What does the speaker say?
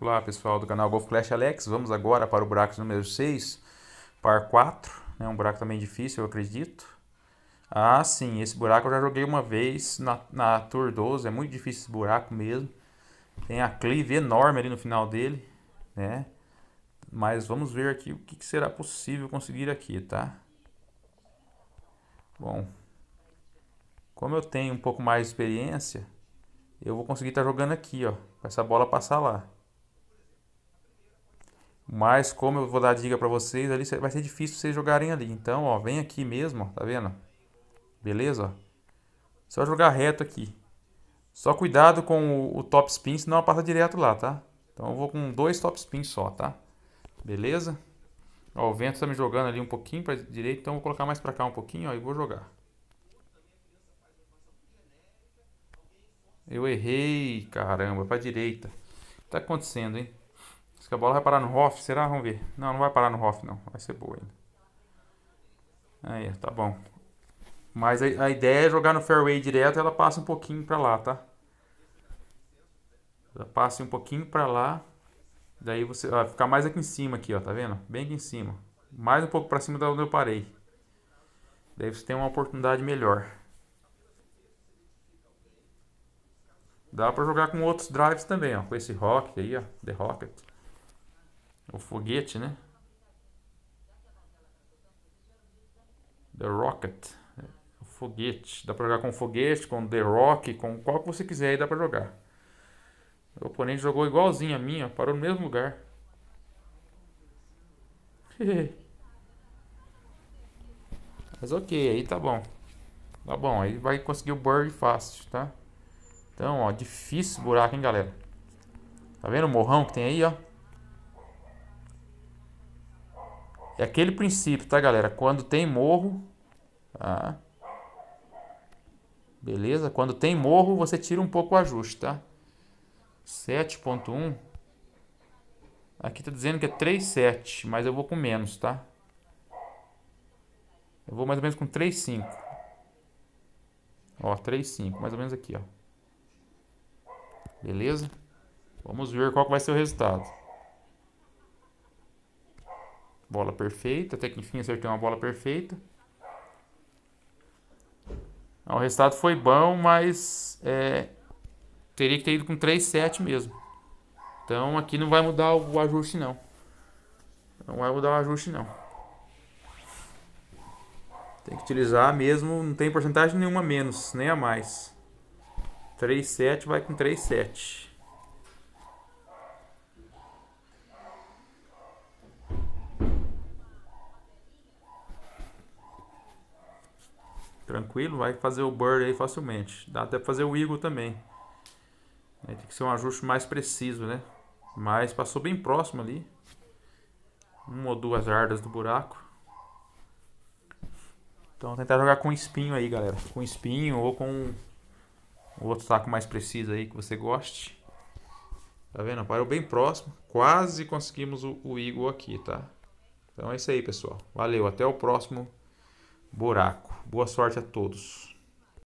Olá pessoal do canal Golf Clash Alex, vamos agora para o buraco número 6, par 4, é né? um buraco também difícil, eu acredito. Ah sim, esse buraco eu já joguei uma vez na, na Tour 12, é muito difícil esse buraco mesmo. Tem a clive enorme ali no final dele, né? Mas vamos ver aqui o que, que será possível conseguir aqui, tá? Bom, como eu tenho um pouco mais de experiência, eu vou conseguir estar tá jogando aqui, ó. Com essa bola passar lá. Mas como eu vou dar dica para vocês, ali vai ser difícil vocês jogarem ali. Então, ó, vem aqui mesmo, ó, tá vendo? Beleza? Só jogar reto aqui. Só cuidado com o, o top spin, senão ela passa direto lá, tá? Então eu vou com dois top spins só, tá? Beleza? Ó, o vento tá me jogando ali um pouquinho para direita, então eu vou colocar mais para cá um pouquinho, ó, e vou jogar. Eu errei, caramba, para direita. O que tá acontecendo, hein? Acho que a bola vai parar no Hoff, será? Vamos ver. Não, não vai parar no Hoff, não. Vai ser boa ainda. Aí, tá bom. Mas a, a ideia é jogar no fairway direto ela passa um pouquinho pra lá, tá? Ela passa um pouquinho pra lá. Daí você vai ficar mais aqui em cima aqui, ó. Tá vendo? Bem aqui em cima. Mais um pouco pra cima da onde eu parei. Daí você tem uma oportunidade melhor. Dá para jogar com outros drives também, ó, com esse Rocket aí, ó, The Rocket. O foguete, né? The Rocket. O foguete. Dá pra jogar com foguete, com The Rock, com qual que você quiser aí dá pra jogar. O oponente jogou igualzinho a minha, parou no mesmo lugar. Mas ok, aí tá bom. Tá bom, aí vai conseguir o bird fácil, tá? Então, ó, difícil buraco, hein, galera? Tá vendo o morrão que tem aí, ó? É aquele princípio, tá, galera? Quando tem morro, tá? Beleza? Quando tem morro, você tira um pouco o ajuste, tá? 7.1. Aqui tá dizendo que é 3.7, mas eu vou com menos, tá? Eu vou mais ou menos com 3.5. Ó, 3.5, mais ou menos aqui, ó. Beleza? Vamos ver qual vai ser o resultado. Bola perfeita, até que enfim acertei uma bola perfeita. O resultado foi bom, mas é, teria que ter ido com 3-7 mesmo. Então aqui não vai mudar o ajuste não. Não vai mudar o ajuste não. Tem que utilizar mesmo, não tem porcentagem nenhuma menos, nem a mais. 3-7 vai com 3-7. tranquilo, vai fazer o bird aí facilmente. Dá até pra fazer o eagle também. Aí tem que ser um ajuste mais preciso, né? Mas passou bem próximo ali. Uma ou duas jardas do buraco. Então tentar jogar com espinho aí, galera. Com espinho ou com outro taco mais preciso aí que você goste. Tá vendo? Parou bem próximo. Quase conseguimos o, o Eagle aqui, tá? Então é isso aí, pessoal. Valeu, até o próximo buraco. Boa sorte a todos.